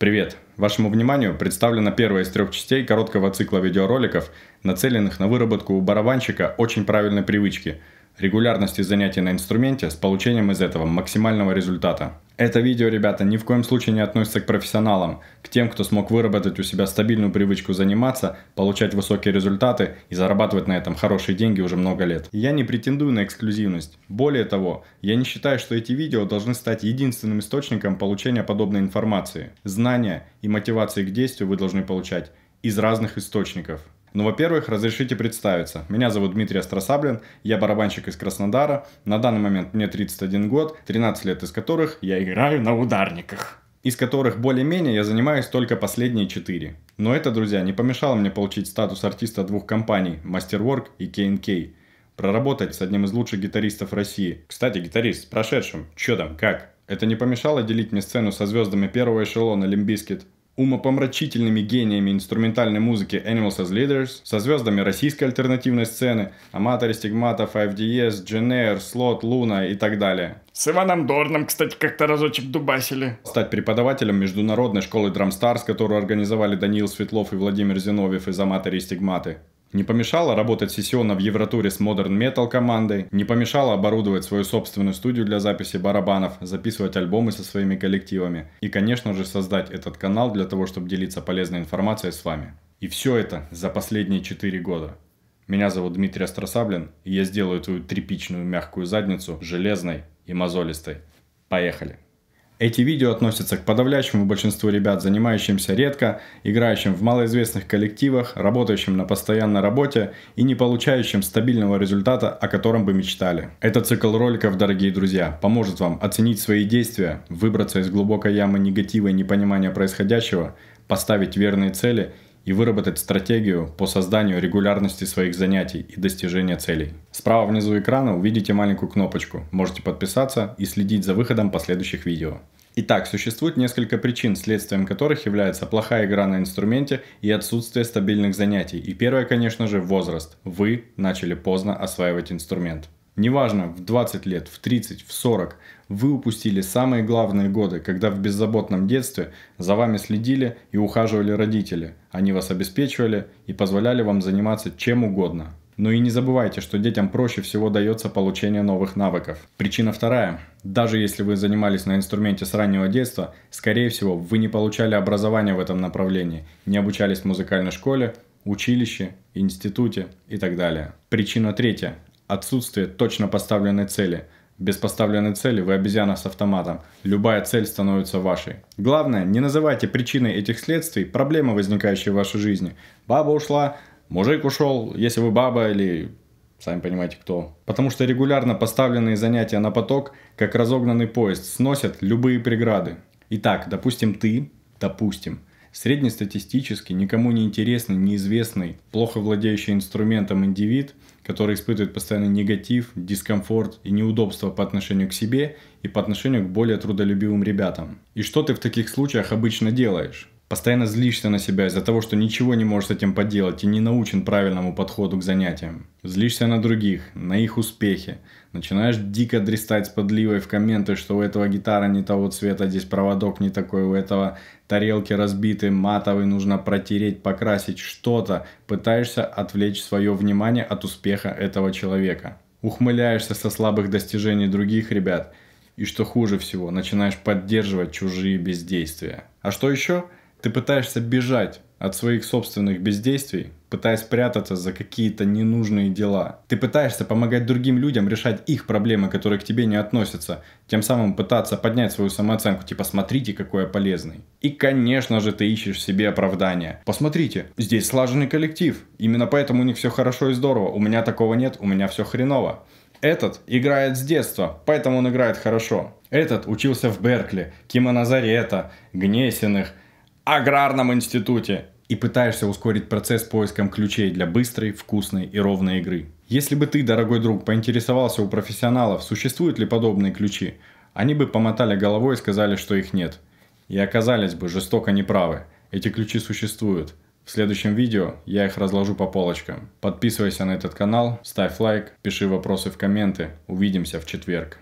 Привет! Вашему вниманию представлена первая из трех частей короткого цикла видеороликов, нацеленных на выработку у барабанщика очень правильной привычки – Регулярности занятий на инструменте с получением из этого максимального результата. Это видео, ребята, ни в коем случае не относится к профессионалам, к тем, кто смог выработать у себя стабильную привычку заниматься, получать высокие результаты и зарабатывать на этом хорошие деньги уже много лет. я не претендую на эксклюзивность. Более того, я не считаю, что эти видео должны стать единственным источником получения подобной информации. Знания и мотивации к действию вы должны получать из разных источников. Ну, во-первых, разрешите представиться. Меня зовут Дмитрий Остросаблин, я барабанщик из Краснодара. На данный момент мне 31 год, 13 лет из которых я играю на ударниках из которых более-менее я занимаюсь только последние четыре. Но это, друзья, не помешало мне получить статус артиста двух компаний Masterwork и K&K, проработать с одним из лучших гитаристов России. Кстати, гитарист прошедшим, чё там, как? Это не помешало делить мне сцену со звездами первого эшелона Лимбискет, умопомрачительными гениями инструментальной музыки Animals as Leaders, со звездами российской альтернативной сцены, Аматори, Стигматов, Ds, Дженер, Слот, Луна и так далее. С Иваном Дорном, кстати, как-то разочек дубасили. Стать преподавателем международной школы Драмстарс, которую организовали Даниил Светлов и Владимир Зиновьев из Аматори Стигматы. Не помешало работать сессионно в Евротуре с Modern Metal командой, не помешало оборудовать свою собственную студию для записи барабанов, записывать альбомы со своими коллективами и, конечно же, создать этот канал для того, чтобы делиться полезной информацией с вами. И все это за последние 4 года. Меня зовут Дмитрий Остросаблин, и я сделаю твою тряпичную мягкую задницу железной и мозолистой. Поехали! Эти видео относятся к подавляющему большинству ребят, занимающимся редко, играющим в малоизвестных коллективах, работающим на постоянной работе и не получающим стабильного результата, о котором бы мечтали. Этот цикл роликов, дорогие друзья, поможет вам оценить свои действия, выбраться из глубокой ямы негатива и непонимания происходящего, поставить верные цели – и выработать стратегию по созданию регулярности своих занятий и достижения целей. Справа внизу экрана увидите маленькую кнопочку, можете подписаться и следить за выходом последующих видео. Итак, существует несколько причин, следствием которых является плохая игра на инструменте и отсутствие стабильных занятий. И первое, конечно же, возраст. Вы начали поздно осваивать инструмент. Неважно, в 20 лет, в 30, в 40, вы упустили самые главные годы, когда в беззаботном детстве за вами следили и ухаживали родители. Они вас обеспечивали и позволяли вам заниматься чем угодно. Но и не забывайте, что детям проще всего дается получение новых навыков. Причина вторая. Даже если вы занимались на инструменте с раннего детства, скорее всего, вы не получали образование в этом направлении, не обучались в музыкальной школе, училище, институте и так далее. Причина третья. Отсутствие точно поставленной цели. Без поставленной цели вы обезьяна с автоматом. Любая цель становится вашей. Главное, не называйте причиной этих следствий проблемы, возникающие в вашей жизни. Баба ушла, мужик ушел, если вы баба или сами понимаете кто. Потому что регулярно поставленные занятия на поток, как разогнанный поезд, сносят любые преграды. Итак, допустим ты, допустим, Среднестатистически никому не интересный, неизвестный, плохо владеющий инструментом индивид, который испытывает постоянно негатив, дискомфорт и неудобство по отношению к себе и по отношению к более трудолюбивым ребятам. И что ты в таких случаях обычно делаешь? Постоянно злишься на себя из-за того, что ничего не можешь с этим поделать и не научен правильному подходу к занятиям. Злишься на других, на их успехи. Начинаешь дико дрестать с подливой в комменты, что у этого гитара не того цвета, здесь проводок не такой, у этого тарелки разбиты, матовый, нужно протереть, покрасить что-то. Пытаешься отвлечь свое внимание от успеха этого человека. Ухмыляешься со слабых достижений других ребят. И что хуже всего, начинаешь поддерживать чужие бездействия. А что еще? Ты пытаешься бежать от своих собственных бездействий, пытаясь прятаться за какие-то ненужные дела. Ты пытаешься помогать другим людям решать их проблемы, которые к тебе не относятся, тем самым пытаться поднять свою самооценку, типа смотрите, какой я полезный. И, конечно же, ты ищешь себе оправдания. Посмотрите, здесь слаженный коллектив, именно поэтому у них все хорошо и здорово, у меня такого нет, у меня все хреново. Этот играет с детства, поэтому он играет хорошо. Этот учился в Беркли, Кима Назарета, Гнесиных – аграрном институте и пытаешься ускорить процесс поиском ключей для быстрой, вкусной и ровной игры. Если бы ты, дорогой друг, поинтересовался у профессионалов, существуют ли подобные ключи, они бы помотали головой и сказали, что их нет. И оказались бы жестоко неправы. Эти ключи существуют. В следующем видео я их разложу по полочкам. Подписывайся на этот канал, ставь лайк, пиши вопросы в комменты. Увидимся в четверг.